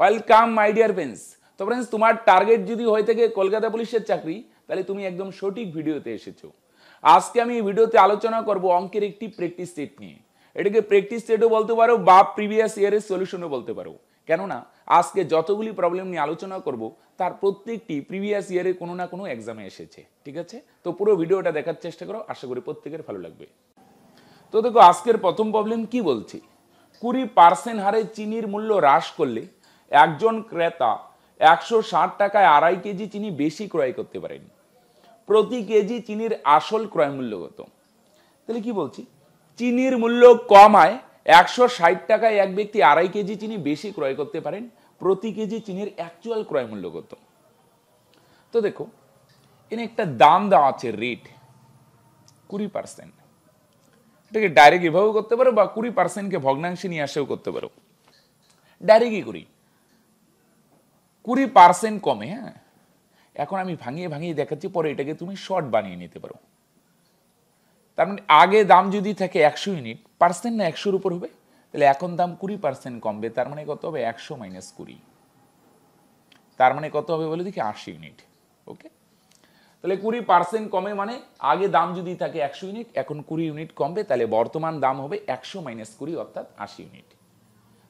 Welcome my dear friends তো friends তোমার target যদি হয়ে থাকে কলকাতা পুলিশের চাকরি তাহলে তুমি একদম সঠিক ভিডিওতে এসেছো আজকে আমি এই ভিডিওতে আলোচনা করব অঙ্কের একটি প্র্যাকটিস সেট নিয়ে এটাকে প্র্যাকটিস সেটও বলতে পারো বা প্রিভিয়াস ইয়ারের সলিউশনও বলতে পারো কেননা আজকে যতগুলি প্রবলেম নিয়ে আলোচনা করব তার প্রত্যেকটি প্রিভিয়াস ইয়ারে কোনো না কোনো এক্সামে এসেছে ঠিক আছে তো পুরো ভিডিওটা দেখার চেষ্টা করো আশা করি প্রত্যেকের ভালো লাগবে তো দেখো আজকের প্রথম প্রবলেম কি বলছি কুড়ি পার্সেন্ট হারে চিনির মূল্য হ্রাস করলে একজন ক্রেতা একশো ষাট টাকায় আড়াই কেজি চিনি বেশি ক্রয় করতে পারেন প্রতি কেজি চিনির আসল ক্রয় মূল্য কত তাহলে কি বলছি চিনির মূল্য কমায় একশো ষাট টাকায় এক ব্যক্তি আড়াই কেজি চিনি বেশি ক্রয় করতে পারেন প্রতি কেজি চিনির অ্যাকচুয়াল ক্রয় মূল্য কত তো দেখো এনে একটা দাম দেওয়া আছে রেট কুড়ি পার্সেন্ট এটাকে ডাইরেক্ট এভাবেও করতে পারো বা কুড়ি পার্সেন্টকে ভগ্নাংশে নিয়ে আসেও করতে পারো ডাইরেক্টই করি কুড়ি পার্সেন্ট কমে হ্যাঁ এখন আমি ভাঙিয়ে ভাঙিয়ে দেখাচ্ছি পরে এটাকে তুমি শর্ট বানিয়ে নিতে পারো তার মানে আগে দাম যদি থাকে একশো ইউনিট পার্সেন্ট না একশোর উপর হবে তাহলে এখন দাম কুড়ি পার্সেন্ট কমবে তার মানে কত হবে একশো মাইনাস কুড়ি তার মানে কত হবে বলে দেখি আশি ইউনিট ওকে তাহলে কুড়ি পার্সেন্ট কমে মানে আগে দাম যদি থাকে একশো ইউনিট এখন কুড়ি ইউনিট কমবে তাহলে বর্তমান দাম হবে একশো মাইনাস কুড়ি অর্থাৎ আশি ইউনিট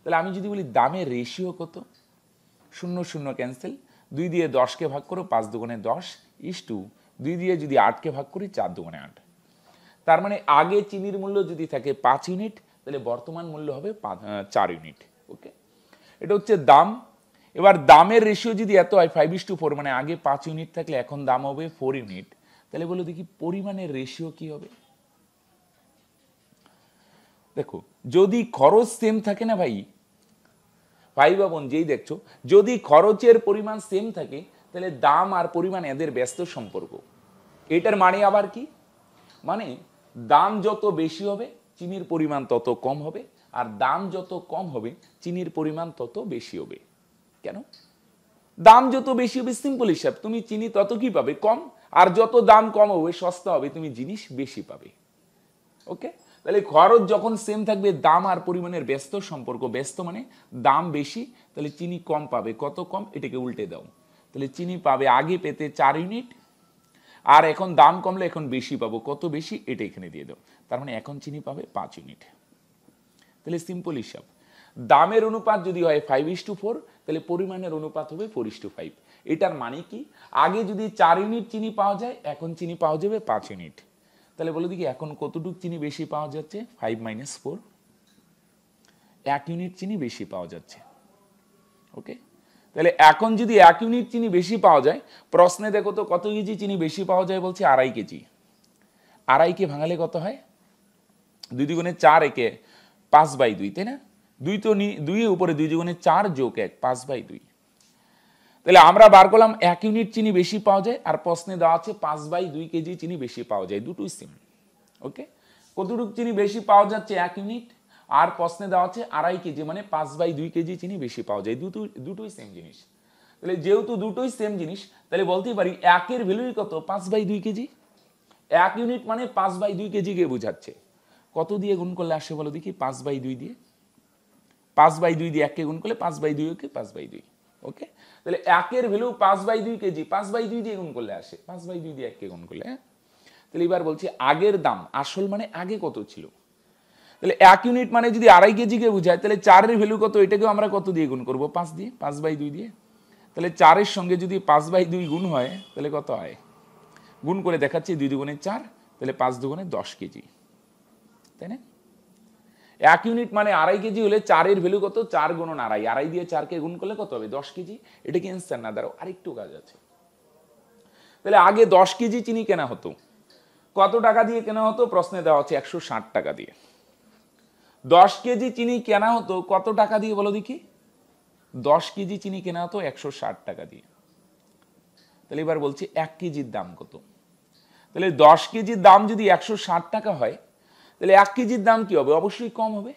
তাহলে আমি যদি বলি দামের রেশিও কত শূন্য শূন্য ক্যান্সেল দুই দিয়ে দশকে ভাগ করো পাঁচ দুগুণে দশ ইস টু দুই দিয়ে যদি আটকে ভাগ করি চার দুগুণে আট তার মানে আগে চিনির মূল্য যদি থাকে পাঁচ ইউনিট তাহলে বর্তমান মূল্য হবে চার ইউনিট ওকে এটা হচ্ছে দাম এবার দামের রেশিও যদি এত হয় ফাইভ ইস টু ফোর মানে আগে পাঁচ ইউনিট থাকলে এখন দাম হবে ফোর ইউনিট তাহলে বলো দেখি পরিমাণের রেশিও কি হবে দেখো যদি খরচ সেম থাকে না ভাই ভাই বা বোন যেই দেখছো যদি খরচের পরিমাণ সেম থাকে তাহলে দাম আর পরিমাণ এদের ব্যস্ত সম্পর্ক এটার মানে আবার কি মানে দাম যত বেশি হবে চিনির পরিমাণ তত কম হবে আর দাম যত কম হবে চিনির পরিমাণ তত বেশি হবে কেন দাম যত বেশি হবে সিম্পল হিসাব তুমি চিনি তত কি পাবে কম আর যত দাম কম হবে সস্তা হবে তুমি জিনিস বেশি পাবে ওকে তাহলে খরচ যখন সেম থাকবে দাম আর পরিমাণের ব্যস্ত সম্পর্ক ব্যস্ত মানে দাম বেশি তাহলে চিনি কম পাবে কত কম এটাকে উল্টে দাও তাহলে চিনি পাবে আগে পেতে চার ইউনিট আর এখন দাম কমলে এখন বেশি পাবো কত বেশি এটা এখানে দিয়ে দাও তার মানে এখন চিনি পাবে পাঁচ ইউনিট তাহলে সিম্পল হিসাব দামের অনুপাত যদি হয় ফাইভ ইস টু ফোর তাহলে পরিমাণের অনুপাত হবে ফোর ইস টু ফাইভ এটার মানে কি আগে যদি চার ইউনিট চিনি পাওয়া যায় এখন চিনি পাওয়া যাবে পাঁচ ইউনিট তাহলে বলে দেখি এখন কতটুক চিনি বেশি পাওয়া যাচ্ছে ফাইভ মাইনাস ফোর এক ইউনিট চিনি বেশি পাওয়া যাচ্ছে ওকে তাহলে এখন যদি এক ইউনিট চিনি বেশি পাওয়া যায় প্রশ্নে দেখো তো কত কেজি চিনি বেশি পাওয়া যায় বলছে আড়াই কেজি আড়াই কে ভাঙালে কত হয় দুই দুগুণে চার একে পাঁচ বাই দুই তাই না দুই তো দুই উপরে দুই দুগুণে চার যোগ এক পাঁচ বাই দুই তাহলে আমরা বার করলাম এক ইউনিট চিনি বেশি পাওয়া যায় আর প্রশ্নে দেওয়া আছে পাঁচ বাই দুই কেজি চিনি বেশি পাওয়া যায় দুটোই সিম ওকে কতটুকু চিনি বেশি পাওয়া যাচ্ছে এক ইউনিট আর প্রশ্নে দেওয়া আছে আড়াই কেজি মানে পাঁচ বাই দুই কেজি চিনি বেশি পাওয়া যায় দুটো দুটোই সেম জিনিস তাহলে যেহেতু দুটোই সেম জিনিস তাহলে বলতেই পারি একের ভ্যালুই কত পাঁচ বাই দুই কেজি এক ইউনিট মানে পাঁচ বাই দুই কেজিকে বোঝাচ্ছে কত দিয়ে গুণ করলে আসে বলো দেখি পাঁচ বাই দুই দিয়ে পাঁচ বাই দুই দিয়ে এককে গুণ করলে পাঁচ বাই দুই ওকে পাঁচ বাই দুই ওকে তাহলে একের ভ্যালু পাঁচ বাই দুই কেজি পাঁচ বাই দুই দিয়ে গুণ করলে আসে পাঁচ বাই দুই দিয়ে এককে গুণ করলে হ্যাঁ? তাহলে এবার বলছি আগের দাম আসল মানে আগে কত ছিল তাহলে এক ইউনিট মানে যদি আড়াই কেজিকে বোঝায় তাহলে চারের ভ্যালু কত এটাকেও আমরা কত দিয়ে গুণ করবো পাঁচ দিয়ে পাঁচ বাই দুই দিয়ে তাহলে চারের সঙ্গে যদি পাঁচ বাই দুই গুণ হয় তাহলে কত হয় গুণ করে দেখাচ্ছি দুই দুগুণে চার তাহলে পাঁচ দুগুণে দশ কেজি তাই না এক ইউনিট মানে আড়াই কেজি হলে চারের ভ্যালু কত চার গুণন আড়াই আড়াই দিয়ে চারকে গুণ করলে কত হবে দশ কেজি এটা কি অ্যান্সার না দাঁড়াও আরেকটু কাজ আছে তাহলে আগে দশ কেজি চিনি কেনা হতো কত টাকা দিয়ে কেনা হতো প্রশ্নে দেওয়া হচ্ছে একশো ষাট টাকা দিয়ে দশ কেজি চিনি কেনা হতো কত টাকা দিয়ে বলো দেখি দশ কেজি চিনি কেনা হতো একশো ষাট টাকা দিয়ে তাহলে এবার বলছি এক কেজির দাম কত তাহলে দশ কেজির দাম যদি একশো ষাট টাকা হয় তাহলে এক কেজির দাম কি হবে অবশ্যই কম হবে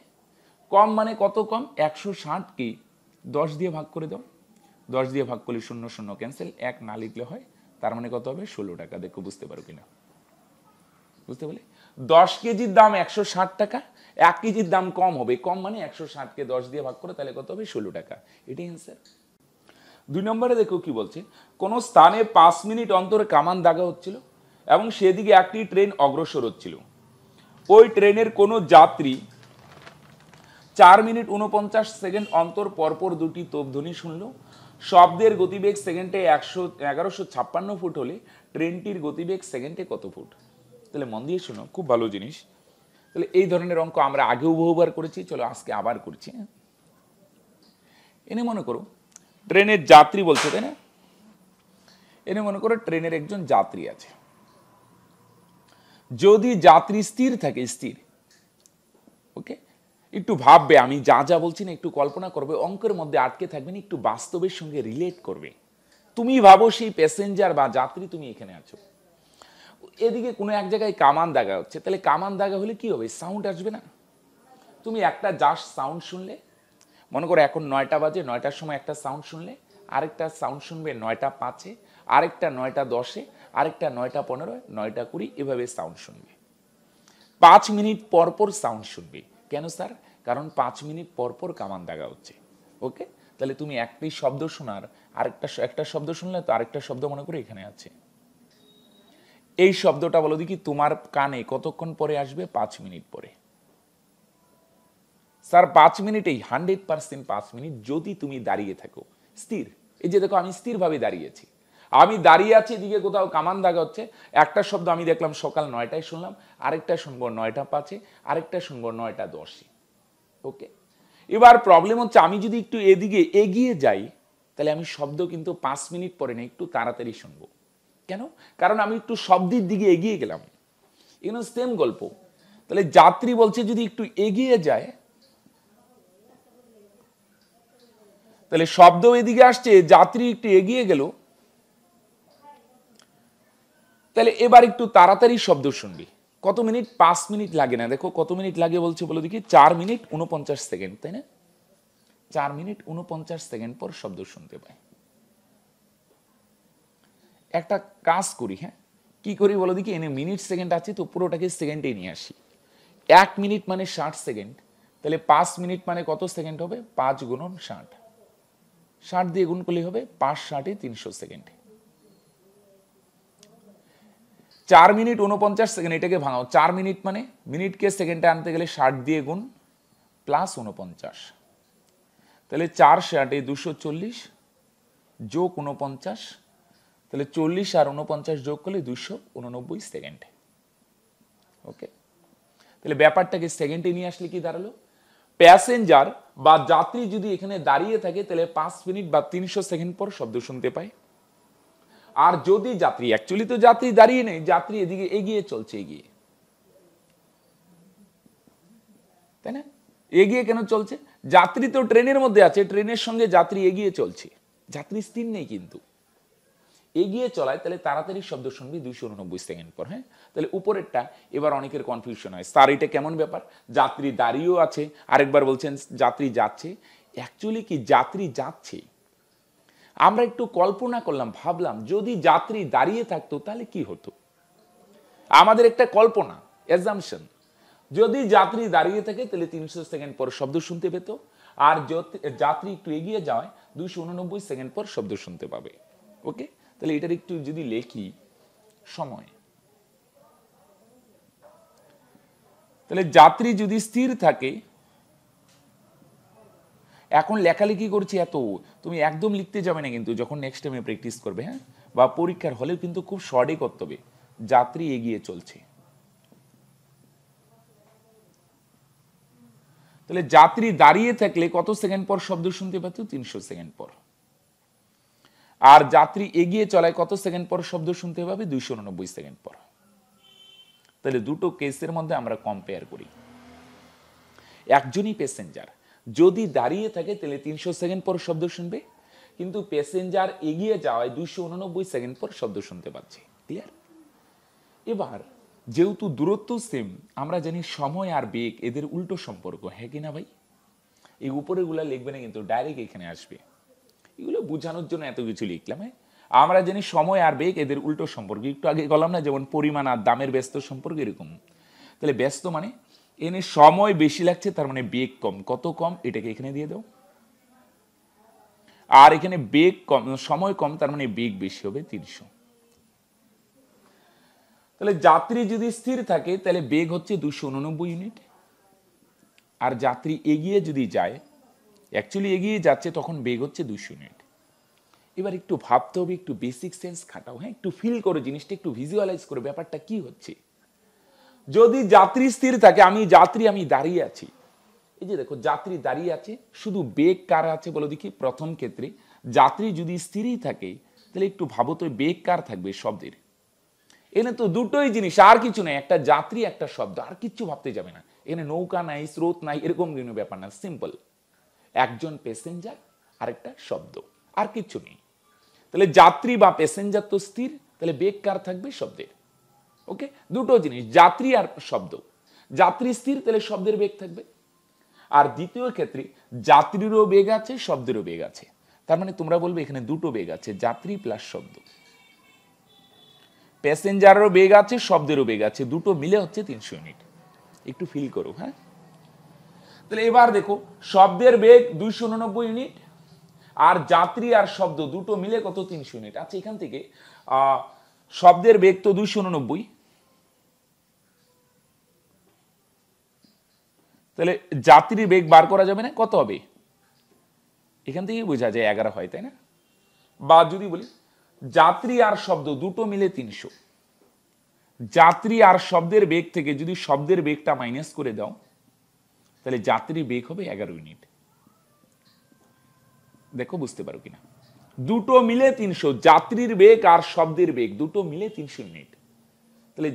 কম মানে কত কম একশো ষাট কি দশ দিয়ে ভাগ করে দাও দশ দিয়ে ভাগ করলে শূন্য শূন্য ক্যান্সেল এক না লিখলে হয় তার মানে কত হবে ষোলো টাকা দেখো বুঝতে পারো কিনা বুঝতে পারলে দশ কেজির দাম একশো ষাট টাকা এক কেজির দাম কম হবে কম মানে একশো ষাটকে দশ দিয়ে ভাগ করে তাহলে কত হবে ষোলো টাকা এটাই অ্যান্সার দুই নম্বরে দেখো কি বলছে কোনো স্থানে পাঁচ মিনিট অন্তরে কামান দাগা হচ্ছিল এবং সেদিকে একটি ট্রেন অগ্রসর হচ্ছিল ওই ট্রেনের কোনো যাত্রী চার মিনিট উনপঞ্চাশ সেকেন্ড অন্তর পরপর দুটি তোপধ্বনি শুনল শব্দের গতিবেগ সেকেন্ডে একশো এগারোশো ছাপ্পান্ন ফুট হলে ট্রেনটির গতিবেগ সেকেন্ডে কত ফুট তাহলে মন দিয়ে শোনো খুব ভালো জিনিস তাহলে এই ধরনের অঙ্ক আমরা আগেও বহুবার করেছি চলো আজকে আবার করছি হ্যাঁ? এনে মনে করো ট্রেনের যাত্রী বলছে তাই না এনে মনে করো ট্রেনের একজন যাত্রী আছে যদি যাত্রী স্থির থাকে স্থির ওকে একটু ভাববে আমি যা যা বলছি না একটু কল্পনা করবে অঙ্কের মধ্যে আটকে থাকবে না একটু বাস্তবের সঙ্গে রিলেট করবে তুমি ভাবো সেই প্যাসেঞ্জার বা যাত্রী তুমি এখানে আছো এদিকে কোনো এক জায়গায় কামান দাগা হচ্ছে তাহলে কামান দাগা হলে কি হবে সাউন্ড আসবে না তুমি একটা জাস্ট সাউন্ড শুনলে মনে করো এখন নয়টা বাজে নয়টার সময় একটা সাউন্ড শুনলে আরেকটা সাউন্ড শুনবে নয়টা পাঁচে আরেকটা নয়টা দশে আরেকটা নয়টা পনেরো নয়টা কুড়ি এভাবে সাউন্ড শুনবে পাঁচ মিনিট পরপর সাউন্ড শুনবে কেন স্যার কারণ পাঁচ মিনিট পরপর কামান দাগা হচ্ছে ওকে তাহলে তুমি একটি শব্দ শোনার আরেকটা একটা শব্দ শুনলে তো আরেকটা শব্দ মনে করে এখানে আছে এই শব্দটা বলো দেখি তোমার কানে কতক্ষণ পরে আসবে পাঁচ মিনিট পরে স্যার পাঁচ মিনিটেই হান্ড্রেড পার্সেন্ট পাঁচ মিনিট যদি তুমি দাঁড়িয়ে থাকো স্থির এই যে দেখো আমি স্থিরভাবে দাঁড়িয়েছি আমি দাঁড়িয়ে আছি এদিকে কোথাও কামান দাগা হচ্ছে একটা শব্দ আমি দেখলাম সকাল নয়টায় শুনলাম আরেকটা শুনবো নয়টা পাঁচে আরেকটা শুনবো নয়টা দশে ওকে এবার প্রবলেম হচ্ছে আমি যদি একটু এদিকে এগিয়ে যাই তাহলে আমি শব্দ কিন্তু পাঁচ মিনিট পরে না একটু তাড়াতাড়ি শুনবো কেন কারণ আমি একটু শব্দের দিকে এগিয়ে গেলাম এগুলো সেম গল্প তাহলে যাত্রী বলছে যদি একটু এগিয়ে যায় তাহলে শব্দ এদিকে আসছে যাত্রী একটু এগিয়ে গেল তাহলে এবার একটু তাড়াতাড়ি শব্দ শুনবি কত মিনিট পাঁচ মিনিট লাগে না দেখো কত মিনিট লাগে বলছে বলে দেখি চার মিনিট উনপঞ্চাশ সেকেন্ড তাই না চার মিনিট উনপঞ্চাশ সেকেন্ড পর শব্দ শুনতে পাই একটা কাজ করি হ্যাঁ কি করি বলো দেখি এনে মিনিট সেকেন্ড আছে তো পুরোটাকে সেকেন্ডে নিয়ে আসি এক মিনিট মানে ষাট সেকেন্ড তাহলে পাঁচ মিনিট মানে কত সেকেন্ড হবে পাঁচ গুণন ষাট ষাট দিয়ে গুণ করলে হবে পাঁচ ষাটে তিনশো সেকেন্ড চার মিনিট উনপঞ্চাশ সেকেন্ড এটাকে ভাঙাও চার মিনিট মানে মিনিটকে সেকেন্ডে আনতে গেলে ষাট দিয়ে গুণ প্লাস উনপঞ্চাশ তাহলে চার ষাট এই দুশো চল্লিশ যোগ উনপঞ্চাশ তাহলে চল্লিশ আর উনপঞ্চাশ যোগ করলে দুশো উননব্বই সেকেন্ডে ওকে তাহলে ব্যাপারটাকে সেকেন্ডে নিয়ে আসলে কি দাঁড়ালো প্যাসেঞ্জার বা যাত্রী যদি এখানে দাঁড়িয়ে থাকে তাহলে পাঁচ মিনিট বা তিনশো সেকেন্ড পর শব্দ শুনতে পায় আর যদি যাত্রী অ্যাকচুয়ালি তো যাত্রী দাঁড়িয়ে নেই যাত্রী এদিকে এগিয়ে চলছে এগিয়ে তাই না এগিয়ে কেন চলছে যাত্রী তো ট্রেনের মধ্যে আছে ট্রেনের সঙ্গে যাত্রী এগিয়ে চলছে যাত্রী স্থির নেই কিন্তু এগিয়ে চলায় তাহলে তাড়াতাড়ি শব্দ শুনবি দুইশো উননব্বই সেকেন্ড পর হ্যাঁ তাহলে উপরেরটা এবার অনেকের কনফিউশন হয় স্যার এটা কেমন ব্যাপার যাত্রী দাঁড়িয়েও আছে আরেকবার বলছেন যাত্রী যাচ্ছে অ্যাকচুয়ালি কি যাত্রী যাচ্ছে আমরা একটু কল্পনা করলাম ভাবলাম যদি যাত্রী দাঁড়িয়ে থাকতো তাহলে কি হতো আমাদের একটা কল্পনা এক্সামশন যদি যাত্রী দাঁড়িয়ে থাকে তাহলে তিনশো সেকেন্ড পর শব্দ শুনতে পেত আর যাত্রী একটু এগিয়ে যায় দুশো উননব্বই সেকেন্ড পর শব্দ শুনতে পাবে ওকে তাহলে এটার একটু যদি লেখি সময় তাহলে যাত্রী যদি স্থির থাকে এখন লেখালেখি করছি এত তুমি একদম লিখতে যাবে না কিন্তু যখন নেক্সট টাইমে প্র্যাকটিস করবে হ্যাঁ বা পরীক্ষার হলেও কিন্তু খুব শর্টে করতে হবে যাত্রী এগিয়ে চলছে তাহলে যাত্রী দাঁড়িয়ে থাকলে কত সেকেন্ড পর শব্দ শুনতে পাচ্ছ তিনশো সেকেন্ড পর আর যাত্রী এগিয়ে চলায় কত সেকেন্ড পর শব্দ শুনতে পাবে দুইশো উনব্বই সেকেন্ড পর তাহলে দুটো কেসের মধ্যে আমরা কম্পেয়ার করি একজনই প্যাসেঞ্জার যদি দাঁড়িয়ে থাকে তাহলে তিনশো সেকেন্ড পর শব্দ শুনবে কিন্তু প্যাসেঞ্জার এগিয়ে যাওয়ায় দুইশো উননব্বই সেকেন্ড পর শব্দ শুনতে পাচ্ছি ক্লিয়ার এবার যেহেতু দূরত্ব সেম আমরা জানি সময় আর বেগ এদের উল্টো সম্পর্ক হ্যাঁ কিনা ভাই এই উপরেগুলা লিখবে না কিন্তু ডাইরেক্ট এখানে আসবে এগুলো বোঝানোর জন্য এত কিছু লিখলাম হ্যাঁ আমরা জানি সময় আর বেগ এদের উল্টো সম্পর্ক একটু আগে বললাম না যেমন পরিমাণ আর দামের ব্যস্ত সম্পর্ক এরকম তাহলে ব্যস্ত মানে এনে সময় বেশি লাগছে তার মানে বেগ কম কত কম এটাকে এখানে দিয়ে দাও আর এখানে বেগ কম সময় কম তার মানে বেগ বেশি হবে তিনশো তাহলে যাত্রী যদি স্থির থাকে তাহলে বেগ হচ্ছে দুশো উননব্বই ইউনিট আর যাত্রী এগিয়ে যদি যায় অ্যাকচুয়ালি এগিয়ে যাচ্ছে তখন বেগ হচ্ছে দুশো ইউনিট এবার একটু ভাবতে হবে একটু বেসিক সেন্স খাটাও হ্যাঁ একটু ফিল করো জিনিসটা একটু ভিজুয়ালাইজ করো ব্যাপারটা কি হচ্ছে যদি যাত্রী স্থির থাকে আমি যাত্রী আমি দাঁড়িয়ে আছি এই যে দেখো যাত্রী দাঁড়িয়ে আছে শুধু বেগ কার আছে বলে দেখি প্রথম ক্ষেত্রে যাত্রী যদি স্থিরই থাকে তাহলে একটু ভাবো তো বেগ কার থাকবে শব্দের এনে তো দুটোই জিনিস আর কিছু নাই একটা যাত্রী একটা শব্দ আর কিচ্ছু ভাবতে যাবে না এখানে নৌকা নাই স্রোত নাই এরকম কোনো ব্যাপার না সিম্পল একজন প্যাসেঞ্জার আর একটা শব্দ আর কিছু নেই তাহলে যাত্রী বা প্যাসেঞ্জার তো স্থির তাহলে বেগ কার থাকবে শব্দের ওকে দুটো জিনিস যাত্রী আর শব্দ যাত্রী স্থির তাহলে শব্দের বেগ থাকবে আর দ্বিতীয় ক্ষেত্রে যাত্রীরও বেগ আছে শব্দেরও বেগ আছে তার মানে তোমরা বলবে এখানে দুটো বেগ আছে যাত্রী প্লাস শব্দ প্যাসেঞ্জারেরও বেগ আছে শব্দেরও বেগ আছে দুটো মিলে হচ্ছে তিনশো ইউনিট একটু ফিল করো হ্যাঁ তাহলে এবার দেখো শব্দের বেগ দুইশো উননব্বই ইউনিট আর যাত্রী আর শব্দ দুটো মিলে কত তিনশো ইউনিট আচ্ছা এখান থেকে শব্দের বেগ তো দুইশো উননব্বই তাহলে যাত্রী বেগ বার করা যাবে না কত হবে এখান থেকেই বোঝা যায় এগারো হয় তাই না বা যদি বলি যাত্রী আর শব্দ দুটো মিলে তিনশো যাত্রী আর শব্দের বেগ থেকে যদি শব্দের বেগটা মাইনাস করে দাও তাহলে যাত্রী বেগ হবে এগারো ইউনিট দেখো বুঝতে পারো কিনা দুটো মিলে তিনশো যাত্রীর বেগ আর শব্দের বেগ দুটো মিলে তিনশো ইউনিট তাহলে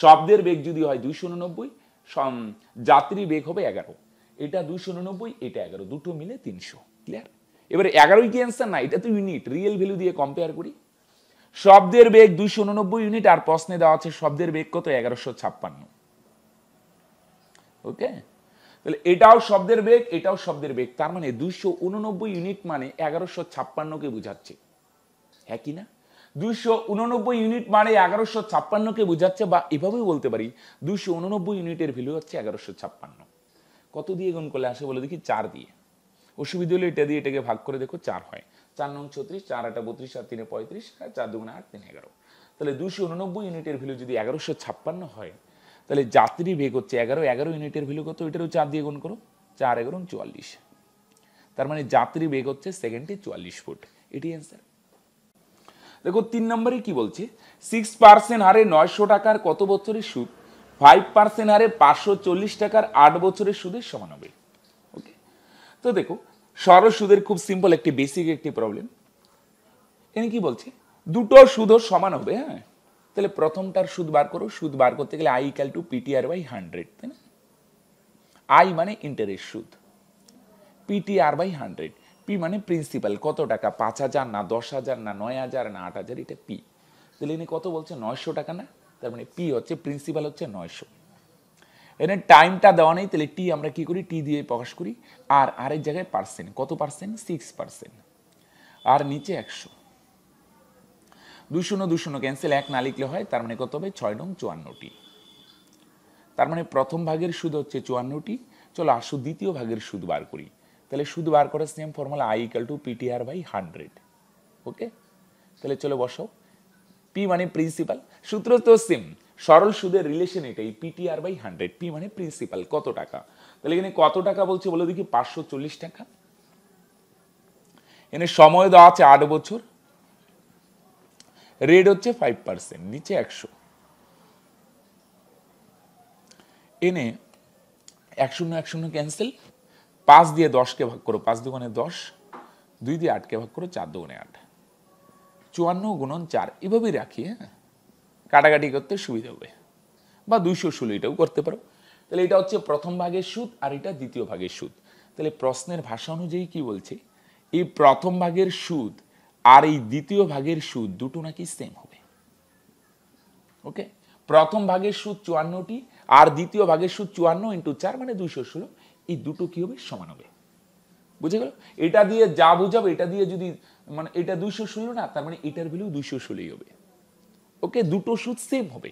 শব্দের বেগ যদি হয় দুইশো উননব্বই যাত্রী বেগ হবে এগারো এটা দুইশো উননব্বই এটা এগারো দুটো মিলে তিনশো ক্লিয়ার এবারে এগারোই কি অ্যান্সার না এটা তো ইউনিট রিয়েল ভ্যালু দিয়ে কম্পেয়ার করি শব্দের বেগ দুইশো উননব্বই ইউনিট আর প্রশ্নে দেওয়া আছে শব্দের বেগ কত এগারোশো ছাপ্পান্ন ওকে তাহলে এটাও শব্দের বেগ এটাও শব্দের বেগ তার মানে দুইশো উননব্বই ইউনিট মানে এগারোশো ছাপ্পান্নকে বুঝাচ্ছে হ্যাঁ কি না দুইশো উননব্বই ইউনিট মানে এগারোশো ছাপ্পান্নকে বোঝাচ্ছে বা এভাবেই বলতে পারি দুইশো উননব্বই ইউনিটের ভ্যালু হচ্ছে এগারোশো ছাপ্পান্ন কত দিয়ে গুণ করলে আসে বলে দেখি চার দিয়ে অসুবিধা হলে এটা দিয়ে এটাকে ভাগ করে দেখো চার হয় চার নং ছত্রিশ চার আটা বত্রিশ আর তিনে পঁয়ত্রিশ আর চার দুগুণে আট তিন এগারো তাহলে দুশো উননব্বই ইউনিটের ভ্যালু যদি এগারোশো ছাপ্পান্ন হয় তাহলে যাত্রী বেগ হচ্ছে এগারো এগারো ইউনিটের ভ্যালু কত এটারও চার দিয়ে গুণ করো চার এগারো চুয়াল্লিশ তার মানে যাত্রী বেগ হচ্ছে সেকেন্ডে চুয়াল্লিশ ফুট এটি অ্যান্সার দেখো তিন নম্বরে কি বলছে সিক্স পার্সেন্ট হারে নয়শো টাকার কত বছরের সুদ ফাইভ পার্সেন্ট হারে পাঁচশো চল্লিশ টাকার আট বছরের সুদের সমান হবে ওকে তো দেখো সরল সুদের খুব সিম্পল একটি বেসিক একটি প্রবলেম এনে কি বলছে দুটো সুদও সমান হবে হ্যাঁ তাহলে প্রথমটার সুদ বার করো সুদ বার করতে গেলে I equal to PTR by hundred তাই না আই মানে ইন্টারেস্ট সুদ পিটিআর বাই হান্ড্রেড পি মানে প্রিন্সিপাল কত টাকা পাঁচ হাজার না দশ হাজার না নয় হাজার না আট হাজার এটা পি তাহলে ইনি কত বলছে নয়শো টাকা না তার মানে পি হচ্ছে প্রিন্সিপাল হচ্ছে নয়শো এনে টাইমটা দেওয়া নেই তাহলে টি আমরা কি করি টি দিয়ে প্রকাশ করি আর আরেক জায়গায় পার্সেন্ট কত পার্সেন্ট সিক্স পার্সেন্ট আর নিচে একশো দুই শূন্য দুই শূন্য ক্যান্সেল এক না লিখলে হয় তার মানে কত হবে ছয় নং চুয়ান্নটি তার মানে প্রথম ভাগের সুদ হচ্ছে চুয়ান্নটি চলো আসু দ্বিতীয় ভাগের সুদ বার করি তাহলে শুধু বার করার same formula I equal to PTR by hundred okay তাহলে চলো বসো পি মানে প্রিন্সিপাল সূত্র তো সেম সরল সুদের রিলেশন এটাই পিটিআর বাই হান্ড্রেড পি মানে প্রিন্সিপাল কত টাকা তাহলে এখানে কত টাকা বলছে বলে দেখি পাঁচশো চল্লিশ টাকা এখানে সময় দেওয়া আছে আট বছর রেড হচ্ছে ফাইভ পার্সেন্ট নিচে একশো এনে এক শূন্য এক শূন্য ক্যান্সেল পাঁচ দিয়ে দশকে ভাগ করো পাঁচ দুগুণে দশ দুই দিয়ে আটকে ভাগ করো চার দুগুণে আট চুয়ান্ন গুণন চার এভাবেই রাখি হ্যাঁ কাটাকাটি করতে সুবিধা হবে বা দুইশো ষোলো এটাও করতে পারো তাহলে এটা হচ্ছে প্রথম ভাগের সুদ আর এটা দ্বিতীয় ভাগের সুদ তাহলে প্রশ্নের ভাষা অনুযায়ী কি বলছে এই প্রথম ভাগের সুদ আর এই দ্বিতীয় ভাগের সুদ দুটো নাকি সেম হবে ওকে প্রথম ভাগের সুদ চুয়ান্নটি আর দ্বিতীয় ভাগের সুদ চুয়ান্ন ইন্টু চার মানে দুইশো ষোলো এই দুটো কি হবে সমান হবে বুঝে গেল এটা দিয়ে যা বোঝাবে এটা দিয়ে যদি মানে এটা দুইশো ষোলো না তার মানে এটার ভ্যালু দুইশো ষোলোই হবে ওকে দুটো সুদ সেম হবে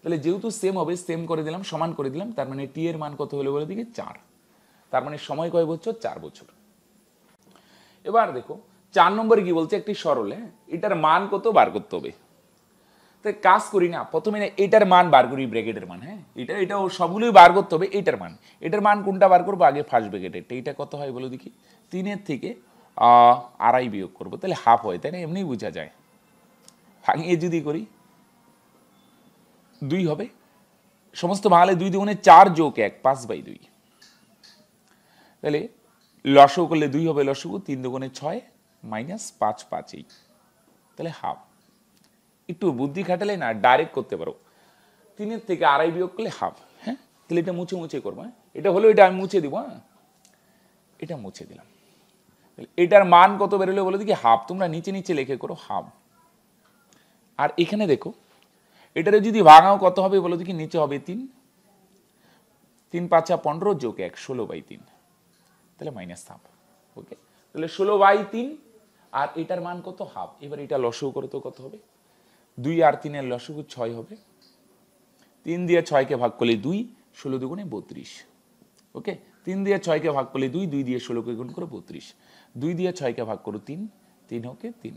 তাহলে যেহেতু সেম হবে সেম করে দিলাম সমান করে দিলাম তার মানে টি এর মান কত হলো বলে দিকে চার তার মানে সময় কয় বছর চার বছর এবার দেখো চার নম্বরে কি বলছে একটি সরলে হ্যাঁ? এটার মান কত বার করতে হবে তো কাজ করি না প্রথমে এটার মান বার করি ব্রেকেটের মান হ্যাঁ এটা এটা সবগুলোই বার করতে হবে এটার মান এটার মান কোনটা বার করবো আগে ফার্স্ট ব্রেকেটের এটা কত হয় বলো দেখি তিনের থেকে আড়াই বিয়োগ করবো তাহলে হাফ হয় তাই না এমনিই বোঝা যায় ভাঙিয়ে যদি করি দুই হবে সমস্ত ভাঙালে দুই দুগুণে চার যোগ এক পাঁচ বাই দুই তাহলে লসও করলে দুই হবে লসগু তিন দুগুণে ছয় মাইনাস পাঁচ পাঁচ এই তাহলে হাফ একটু বুদ্ধি খাটালে না ডাইরেক্ট করতে পারো তিনের থেকে আড়াই বিয়োগ করলে হাফ হ্যাঁ তাহলে এটা মুছে মুছে করবো হ্যাঁ এটা হলো এটা আমি মুছে দিব হ্যাঁ এটা মুছে দিলাম এটার মান কত বেরোলো বলে দেখি হাফ তোমরা নিচে নিচে লেখে করো হাফ আর এখানে দেখো এটারে যদি ভাঙাও কত হবে বলো দেখি নিচে হবে তিন তিন পাঁচা পনেরো যোগ এক ষোলো বাই তিন তাহলে মাইনাস হাফ ওকে তাহলে ষোলো বাই তিন আর এটার মান কত হাফ এবার এটা লসও করে তো কত হবে দুই আর তিনের লসগু ছয় হবে তিন দিয়ে ছয়কে ভাগ করলে দুই ষোলো দুগুণে বত্রিশ ওকে তিন দিয়ে ছয়কে ভাগ করলে দুই দুই দিয়ে ষোলোকে গুণ করে বত্রিশ দুই দিয়ে ছয়কে ভাগ করো তিন তিন হোকে তিন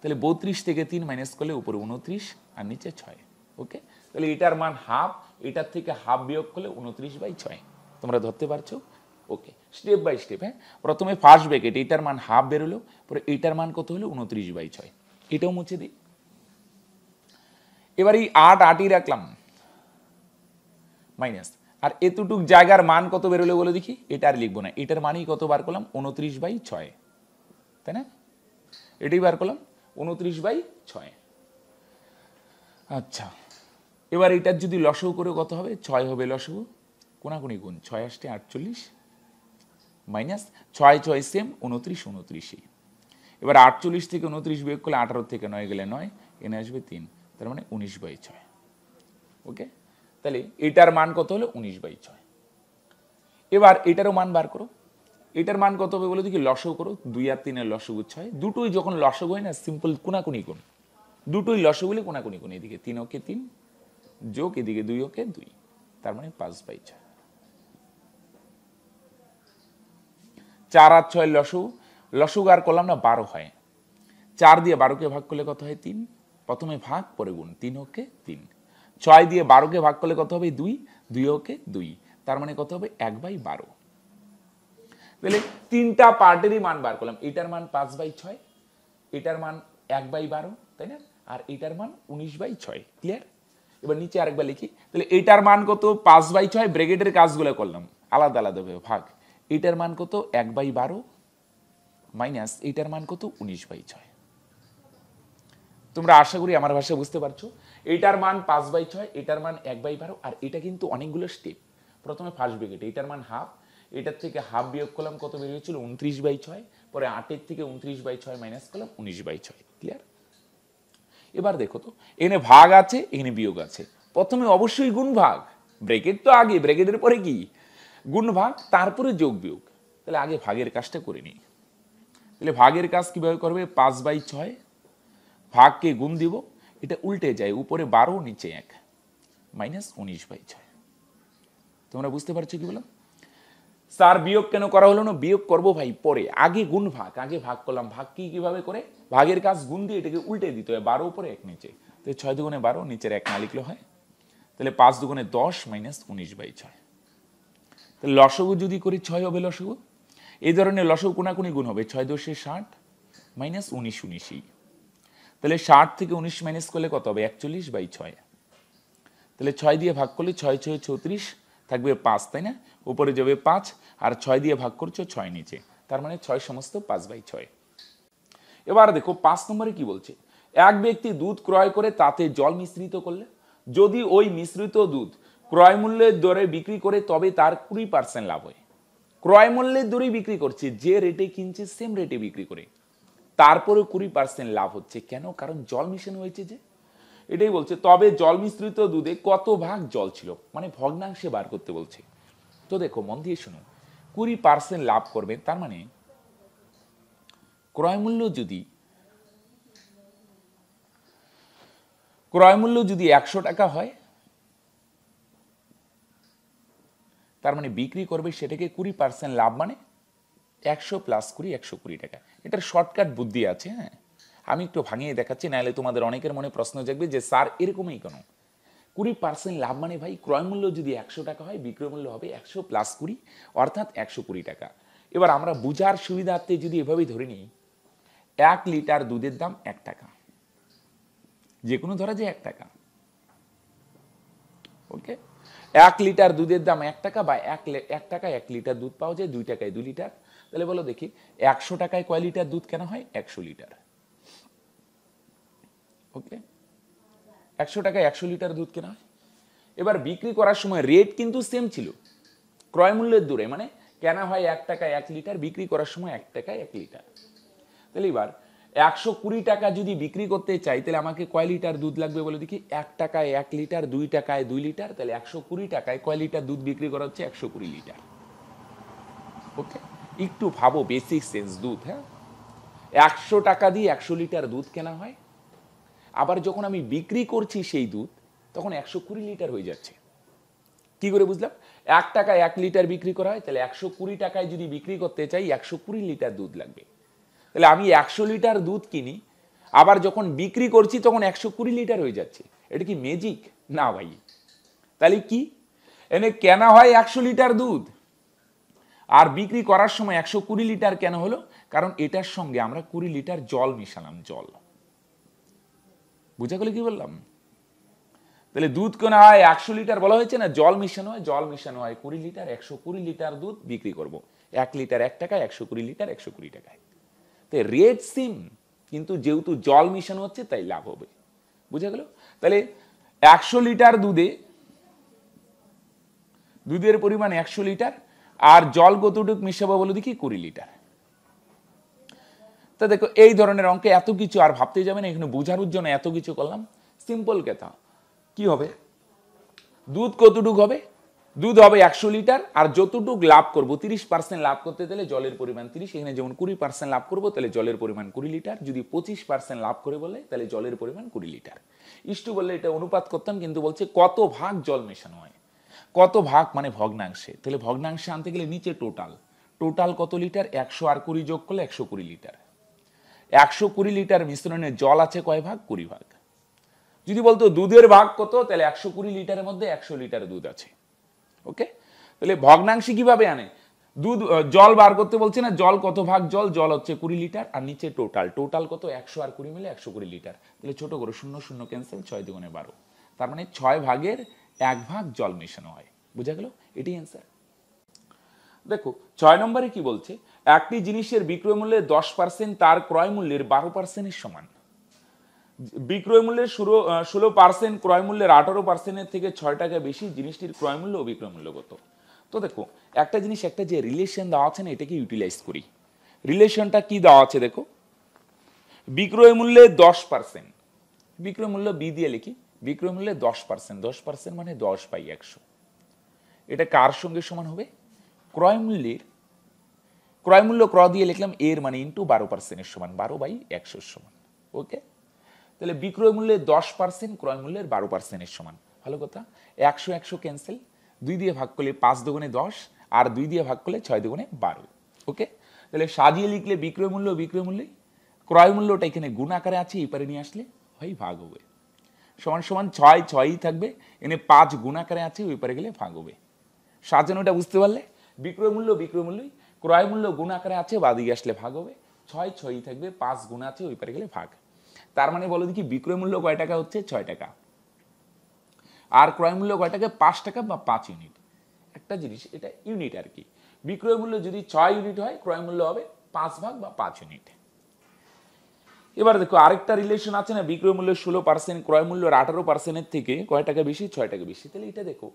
তাহলে বত্রিশ থেকে তিন মাইনাস করলে উপরে উনত্রিশ আর নিচে ছয় ওকে তাহলে এটার মান হাফ এটার থেকে হাফ বিয়োগ করলে উনত্রিশ বাই ছয় তোমরা ধরতে পারছো ওকে স্টেপ বাই স্টেপ হ্যাঁ প্রথমে ফার্স্ট ব্র্যাকেট এটার মান হাফ বেরোলো পরে এটার মান কত হলো উনত্রিশ বাই ছয় এটাও মুছে দিই এবার এই আট আটই রাখলাম মাইনাস আর এতটুক জায়গার মান কত বেরোলো বলে দেখি এটা আর লিখবো না এটার মানই কত বার করলাম উনত্রিশ বাই ছয় তাই না এটাই বার করলাম উনত্রিশ বাই ছয় আচ্ছা এবার এটার যদি লসও করে কত হবে ছয় হবে লসও কোনাকুনি গুণ ছয় আসছে আটচল্লিশ মাইনাস ছয় ছয় সেম উনত্রিশ উনত্রিশে এবার আটচল্লিশ থেকে উনত্রিশ বিয়োগ করলে আঠারো থেকে নয় গেলে নয় এনে আসবে তিন তার মানে উনিশ বাই ছয় ওকে তাহলে এটার মান কত হলো উনিশ বাই ছয় এবার এটারও মান বার করো এটার মান কত হবে বলে দেখি লসও করো দুই আর তিনের লসগু ছয় দুটোই যখন লসগু হয় না সিম্পল কোনাকুনি গুণ দুটোই লসগুলি কোনাকুনি গুণ এদিকে তিন ওকে তিন যোগ এদিকে দুই ওকে দুই তার মানে পাঁচ বাই ছয় চার আর ছয় লসু লসুগ আর করলাম না বারো হয় চার দিয়ে বারোকে ভাগ করলে কত হয় তিন প্রথমে ভাগ পরে গুণ তিন ওকে তিন ছয় দিয়ে বারোকে ভাগ করলে কত হবে দুই দুই ওকে দুই তার মানে কত হবে এক বাই বারো তাহলে তিনটা পার্টেরই মান বার করলাম এটার মান পাঁচ বাই ছয় এটার মান এক বাই বারো তাই না আর এটার মান উনিশ বাই ছয় ক্লিয়ার এবার নিচে আরেকবার লিখি তাহলে এটার মান কত পাঁচ বাই ছয় ব্রেগেটের কাজগুলো করলাম আলাদা আলাদাভাবে ভাগ এটার মান কত এক বাই বারো মাইনাস এটার মান কত উনিশ বাই ছয় তোমরা আশা করি আমার ভাষা বুঝতে পারছো এটার মান পাঁচ বাই ছয় এটার মান এক বাই বারো আর এটা কিন্তু অনেকগুলো স্টেপ প্রথমে ফার্স্ট ব্রিগেড এটার মান হাফ এটার থেকে হাফ বিয়োগ করলাম কত বেরিয়েছিল উনত্রিশ বাই ছয় পরে আটের থেকে উনত্রিশ বাই ছয় মাইনাস করলাম উনিশ বাই ছয় ক্লিয়ার এবার দেখো তো এখানে ভাগ আছে এখানে বিয়োগ আছে প্রথমে অবশ্যই গুণ ভাগ ব্রেকেট তো আগে ব্রেকেটের পরে কি গুণ ভাগ তারপরে যোগ বিয়োগ তাহলে আগে ভাগের কাজটা করে নিই তাহলে ভাগের কাজ কীভাবে করবে পাঁচ বাই ছয় ভাগকে গুণ দিব এটা উল্টে যায় উপরে বারো নিচে এক মাইনাস উনিশ বাই ছয় তোমরা বুঝতে পারছো কি বলো স্যার বিয়োগ কেন করা হলো না বিয়োগ করব ভাই পরে আগে গুণ ভাগ আগে ভাগ করলাম ভাগ কি কিভাবে করে ভাগের কাজ গুণ দিয়ে এটাকে উল্টে দিতে হয় বারো উপরে এক নিচে তো ছয় দুগুণে বারো নিচের এক না লিখলে হয় তাহলে পাঁচ দুগুণে দশ মাইনাস উনিশ বাই ছয় তাহলে লসগু যদি করি ছয় হবে লসগু এই ধরনের লসগু কোনাকুনি গুণ হবে ছয় দশে ষাট মাইনাস উনিশ উনিশই তাহলে ষাট থেকে উনিশ মাইনাস করলে কত হবে একচল্লিশ বাই ছয় তাহলে ছয় দিয়ে ভাগ করলে ছয় ছয় চৌত্রিশ থাকবে পাঁচ তাই না উপরে যাবে পাঁচ আর ছয় দিয়ে ভাগ করছো ছয় নিচে তার মানে ছয় সমস্ত পাঁচ বাই ছয় এবার দেখো পাঁচ নম্বরে কি বলছে এক ব্যক্তি দুধ ক্রয় করে তাতে জল মিশ্রিত করলে যদি ওই মিশ্রিত দুধ ক্রয় মূল্যের দরে বিক্রি করে তবে তার কুড়ি পার্সেন্ট লাভ হয় ক্রয় মূল্যের দরেই বিক্রি করছে যে রেটে কিনছে সেম রেটে বিক্রি করে তারপরেও কুড়ি পার্সেন্ট লাভ হচ্ছে কেন কারণ জল মিশানো হয়েছে যে এটাই বলছে তবে জল মিশ্রিত দুধে কত ভাগ জল ছিল মানে ভগ্নাংশে বার করতে বলছে তো দেখো মন দিয়ে শুনো কুড়ি পার্সেন্ট লাভ করবে তার মানে ক্রয়মূল্য যদি ক্রয়মূল্য যদি একশো টাকা হয় তার মানে বিক্রি করবে সেটাকে কুড়ি পার্সেন্ট লাভ মানে একশো প্লাস করি একশো কুড়ি টাকা এটার শর্টকাট বুদ্ধি আছে হ্যাঁ আমি একটু ভাঙিয়ে দেখাচ্ছি নাহলে তোমাদের অনেকের মনে প্রশ্ন জাগবে যে স্যার এরকমই কেন কুড়ি পার্সেন্ট লাভ মানে ভাই ক্রয়মূল্য যদি একশো টাকা হয় বিক্রয় মূল্য হবে একশো প্লাস কুড়ি অর্থাৎ একশো কুড়ি টাকা এবার আমরা বুঝার সুবিধার্থে যদি এভাবে ধরে নিই এক লিটার দুধের দাম এক টাকা যে কোনো ধরা যায় এক টাকা ওকে এক লিটার দুধের দাম এক টাকা বা এক এক টাকায় এক লিটার দুধ পাওয়া যায় দুই টাকায় দু লিটার তাহলে বলো দেখি একশো টাকায় কয় লিটার দুধ কেন হয় একশো লিটার ওকে একশো টাকায় একশো লিটার দুধ কেনা হয় এবার বিক্রি করার সময় রেট কিন্তু সেম ছিল ক্রয় মূল্যের দূরে মানে কেনা হয় এক টাকায় এক লিটার বিক্রি করার সময় এক টাকায় এক লিটার তাহলে এবার একশো কুড়ি টাকা যদি বিক্রি করতে চাই তাহলে আমাকে কয় লিটার দুধ লাগবে বলে দেখি এক টাকায় এক লিটার দুই টাকায় দুই লিটার তাহলে একশো কুড়ি টাকায় কয় লিটার দুধ বিক্রি করা হচ্ছে একশো কুড়ি লিটার ওকে একটু ভাবো বেসিক সেন্স দুধ হ্যাঁ একশো টাকা দিয়ে একশো লিটার দুধ কেনা হয় আবার যখন আমি বিক্রি করছি সেই দুধ তখন একশো কুড়ি লিটার হয়ে যাচ্ছে কি করে বুঝলাম এক টাকা এক লিটার বিক্রি করা হয় তাহলে একশো কুড়ি টাকায় যদি বিক্রি করতে চাই একশো কুড়ি লিটার দুধ লাগবে তাহলে আমি একশো লিটার দুধ কিনি আবার যখন বিক্রি করছি তখন একশো কুড়ি লিটার হয়ে যাচ্ছে এটা কি ম্যাজিক না ভাই তাহলে কি এনে কেনা হয় একশো লিটার দুধ আর বিক্রি করার সময় একশো কুড়ি লিটার কেন হলো কারণ এটার সঙ্গে আমরা কুড়ি লিটার জল মিশালাম জল বুঝা গেলে কি বললাম তাহলে দুধ কেন হয় একশো লিটার বলা হয়েছে না জল মিশানো হয় জল মিশানো হয় কুড়ি লিটার একশো কুড়ি লিটার দুধ বিক্রি করব এক লিটার এক টাকায় একশো কুড়ি লিটার একশো কুড়ি টাকায় তো রেড সিম কিন্তু যেহেতু জল মিশানো হচ্ছে তাই লাভ হবে বুঝা গেল তাহলে একশো লিটার দুধে দুধের পরিমাণ একশো লিটার আর জল কতটুক মিশাবো বলে দেখি কুড়ি লিটার তা দেখো এই ধরনের অঙ্কে এত কিছু আর ভাবতে যাবেন এখানে বোঝানোর জন্য এত কিছু করলাম সিম্পল কথা কি হবে দুধ কতটুক হবে দুধ হবে একশো লিটার আর যতটুক লাভ করবো তিরিশ পার্সেন্ট লাভ করতে তাহলে জলের পরিমাণ তিরিশ এখানে যেমন কুড়ি পার্সেন্ট লাভ করবো তাহলে জলের পরিমাণ কুড়ি লিটার যদি পঁচিশ পার্সেন্ট লাভ করে বলে তাহলে জলের পরিমাণ কুড়ি লিটার ইষ্টু বললে এটা অনুপাত করতাম কিন্তু বলছে কত ভাগ জল মেশানো হয় কত ভাগ মানে ভগ্নাংশে তাহলে ভগ্নাংশে আনতে গেলে নিচে টোটাল টোটাল কত লিটার একশো আর কুড়ি যোগ করলে একশো কুড়ি লিটার একশো কুড়ি লিটার মিশ্রণে জল আছে কয় ভাগ কুড়ি ভাগ যদি বলতো দুধের ভাগ কত তাহলে একশো কুড়ি লিটারের মধ্যে একশো লিটার দুধ আছে ওকে তাহলে ভগ্নাংশে কিভাবে আনে দুধ জল বার করতে বলছে না জল কত ভাগ জল জল হচ্ছে কুড়ি লিটার আর নিচে টোটাল টোটাল কত একশো আর কুড়ি মিলে একশো কুড়ি লিটার তাহলে ছোট করে শূন্য শূন্য ক্যান্সেল ছয় দুগুণে বারো তার মানে ছয় ভাগের এক ভাগ জল মেশানো হয় বোঝা গেল এটি অ্যান্সার দেখো ছয় নম্বরে কি বলছে একটি জিনিসের বিক্রয় মূল্যের দশ পার্সেন্ট তার ক্রয় মূল্যের বারো পার্সেন্টের সমান বিক্রয় মূল্যের ষোলো ষোলো পার্সেন্ট ক্রয় মূল্যের আঠারো পার্সেন্টের থেকে ছয় টাকা বেশি জিনিসটির ক্রয় মূল্য ও বিক্রয় মূল্য কত তো দেখো একটা জিনিস একটা যে রিলেশন দেওয়া আছে না এটাকে ইউটিলাইজ করি রিলেশনটা কি দেওয়া আছে দেখো বিক্রয় মূল্যে দশ পার্সেন্ট বিক্রয় মূল্য বি দিয়ে লিখি বিক্রয় মূল্যে দশ পার্সেন্ট দশ পার্সেন্ট মানে দশ বাই একশো এটা কার সঙ্গে সমান হবে ক্রয় মূল্যের ক্রয় মূল্য ক্র দিয়ে লিখলাম এর মানে ইন্টু বারো পার্সেন্টের সমান বারো বাই একশোর সমান ওকে তাহলে বিক্রয় মূল্যে দশ পার্সেন্ট ক্রয় মূল্যের বারো পার্সেন্টের সমান ভালো কথা একশো একশো ক্যান্সেল দুই দিয়ে ভাগ করলে পাঁচ দুগুণে দশ আর দুই দিয়ে ভাগ করলে ছয় দুগুণে বারো ওকে তাহলে সাজিয়ে লিখলে বিক্রয় মূল্য বিক্রয় মূল্যে ক্রয় মূল্যটা এখানে গুণ আকারে আছে এই পারে নিয়ে আসলে হয় ভাগ হবে সমান সমান ছয় ছয়ই থাকবে এনে পাঁচ গুণাকারে আছে ওই পারে গেলে ভাগ হবে সাজানোটা বুঝতে পারলে বিক্রয় মূল্য বিক্রয় মূল্যই ক্রয় মূল্য গুণাকারে আছে বাদিকে আসলে ভাগ হবে ছয় ছয়ই থাকবে পাঁচ গুণ আছে ওই পারে গেলে ভাগ তার মানে বলো দেখি বিক্রয় মূল্য কয় টাকা হচ্ছে ছয় টাকা আর ক্রয় মূল্য কয় টাকা পাঁচ টাকা বা পাঁচ ইউনিট একটা জিনিস এটা ইউনিট আর কি বিক্রয় মূল্য যদি ছয় ইউনিট হয় ক্রয় মূল্য হবে পাঁচ ভাগ বা পাঁচ ইউনিট এবার দেখো আরেকটা রিলেশন আছে না বিক্রয় মূল্য ষোলো পার্সেন্ট ক্রয় মূল্যের আঠারো পার্সেন্টের থেকে কয় টাকা বেশি ছয় টাকা বেশি তাহলে এটা দেখো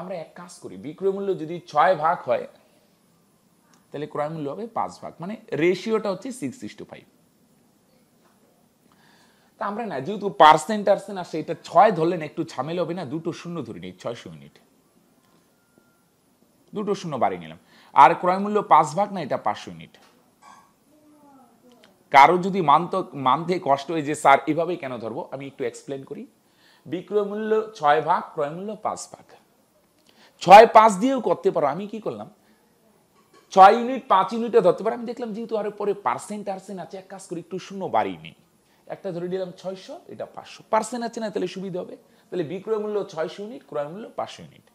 আমরা এক কাজ করি বিক্রয় মূল্য যদি ছয় ভাগ হয় তাহলে ক্রয় মূল্য হবে পাঁচ ভাগ মানে রেশিওটা হচ্ছে সিক্স সিক্স টু ফাইভ তা আমরা না যেহেতু পার্সেন্ট আসছে না সেটা ছয় ধরলেন একটু ঝামেলা হবে না দুটো শূন্য ধরে নিই ছয়শো ইউনিট দুটো শূন্য বাড়িয়ে নিলাম আর ক্রয় মূল্য পাঁচ ভাগ না এটা পাঁচশো ইউনিট কারো যদি মানত মানতে কষ্ট হয় যে স্যার এভাবে কেন ধরবো আমি একটু এক্সপ্লেন করি বিক্রয় মূল্য ছয় ভাগ ক্রয় মূল্য পাঁচ ভাগ ছয় পাঁচ দিয়েও করতে পারো আমি কি করলাম ছয় ইউনিট পাঁচ ইউনিটে ধরতে পারো আমি দেখলাম যেহেতু আরো পরে পার্সেন্ট টার্সেন্ট আছে এক কাজ করি একটু শূন্য বাড়ি নেই একটা ধরে নিলাম ছয়শো এটা পাঁচশো পার্সেন্ট আছে না তাহলে সুবিধা হবে তাহলে বিক্রয় মূল্য ছয়শো ইউনিট ক্রয় মূল্য পাঁচশো ইউনিট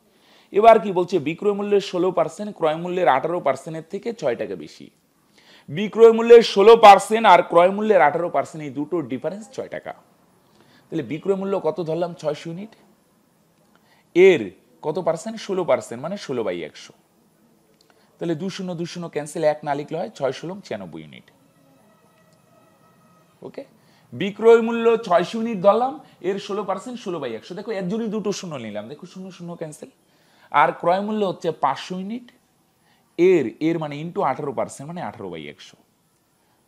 এবার কি বলছে বিক্রয় মূল্যের ষোলো পার্সেন্ট ক্রয় মূল্যের আঠারো পার্সেন্টের থেকে ছয় টাকা বেশি বিক্রয় মূল্যের ষোলো পার্সেন্ট আর ক্রয় মূল্যের আঠারো পার্সেন্ট এই দুটোর ডিফারেন্স ছয় টাকা তাহলে বিক্রয় মূল্য কত ধরলাম ছয়শো ইউনিট এর কত পার্সেন্ট ষোলো পার্সেন্ট মানে ষোলো বাই একশো তাহলে দু শূন্য দু শূন্য ক্যান্সেল এক না লিখলে হয় ছয় ষোলো ছিয়ানব্বই ইউনিট ওকে বিক্রয় মূল্য ছয়শো ইউনিট ধরলাম এর ষোলো পার্সেন্ট ষোলো বাই একশো দেখো একজনই দুটো শূন্য নিলাম দেখো শূন্য শূন্য ক্যান্সেল আর ক্রয় মূল্য হচ্ছে পাঁচশো ইউনিট এর এর মানে ইন্টু আঠারো পার্সেন্ট মানে আঠারো বাই একশো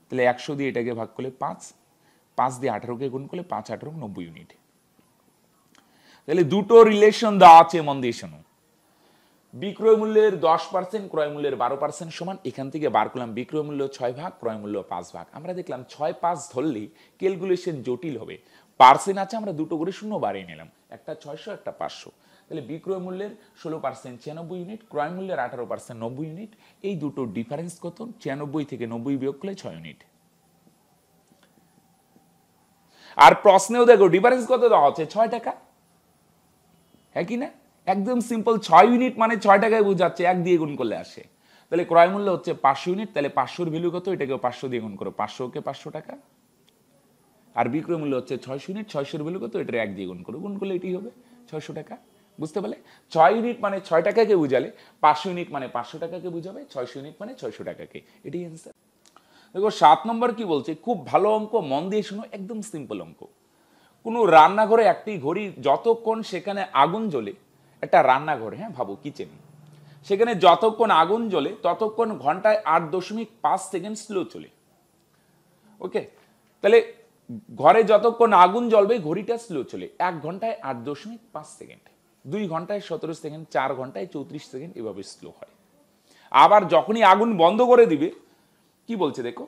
তাহলে একশো দিয়ে এটাকে ভাগ করলে পাঁচ পাঁচ দিয়ে আঠারোকে গুণ করলে পাঁচ আঠারো নব্বই ইউনিট তাহলে দুটো রিলেশন দেওয়া আছে এমন দিয়ে শোনো বিক্রয় মূল্যের দশ পার্সেন্ট ক্রয় মূল্যের বারো পার্সেন্ট সমান এখান থেকে বার করলাম বিক্রয় মূল্য ছয় ভাগ ক্রয় মূল্য পাঁচ ভাগ আমরা দেখলাম ছয় পাঁচ ধরলেই ক্যালকুলেশন জটিল হবে পার্সেন্ট আছে আমরা দুটো করে শূন্য বাড়িয়ে নিলাম একটা ছয়শো একটা পাঁচশো তাহলে বিক্রয় মূল্যের ষোলো পার্সেন্ট ছিয়ানব্বই ইউনিট ক্রয় মূল্যের আঠারো পার্সেন্ট নব্বই ইউনিট এই দুটো ডিফারেন্স কত ছিয়ানব্বই থেকে নব্বই বিয়োগ করলে ছয় ইউনিট আর প্রশ্নেও দেখো ডিফারেন্স কত দেওয়া হচ্ছে ছয় টাকা হ্যাঁ কি না একদম সিম্পল ছয় ইউনিট মানে ছয় টাকায় বোঝাচ্ছে এক দিয়ে গুণ করলে আসে তাহলে ক্রয় মূল্য হচ্ছে পাঁচশো ইউনিট তাহলে পাঁচশোর ভ্যালু কত এটাকেও পাঁচশো দিয়ে গুণ করো পাঁচশোকে পাঁচশো টাকা আর বিক্রয় মূল্য হচ্ছে ছয়শো ইউনিট ছয়শোর ভ্যালু কত এটা এক দিয়ে গুণ করো গুণ করলে এটি হবে ছয়শো টাকা বুঝতে পারলে ছয় ইউনিট মানে ছয় টাকাকে বুঝালে পাঁচশো ইউনিট মানে পাঁচশো টাকাকে বুঝাবে ছয়শো ইউনিট মানে ছয়শো টাকাকে এটি অ্যান্সার দেখো সাত নম্বর কি বলছে খুব ভালো অঙ্ক মন দিয়ে শুনো একদম সিম্পল অঙ্ক কোনো রান্নাঘরে একটি ঘড়ি যতক্ষণ সেখানে আগুন জ্বলে একটা রান্নাঘর হ্যাঁ ভাবো কিচেন সেখানে যতক্ষণ আগুন জ্বলে ততক্ষণ ঘন্টায় আট দশমিক পাঁচ সেকেন্ড স্লো চলে ওকে তাহলে ঘরে যতক্ষণ আগুন জ্বলবে ঘড়িটা স্লো চলে এক ঘন্টায় আট দশমিক পাঁচ সেকেন্ড দুই ঘন্টায় সতেরো সেকেন্ড চার ঘন্টায় চৌত্রিশ সেকেন্ড এভাবে স্লো হয় আবার যখনই আগুন বন্ধ করে দিবে কি বলছে দেখো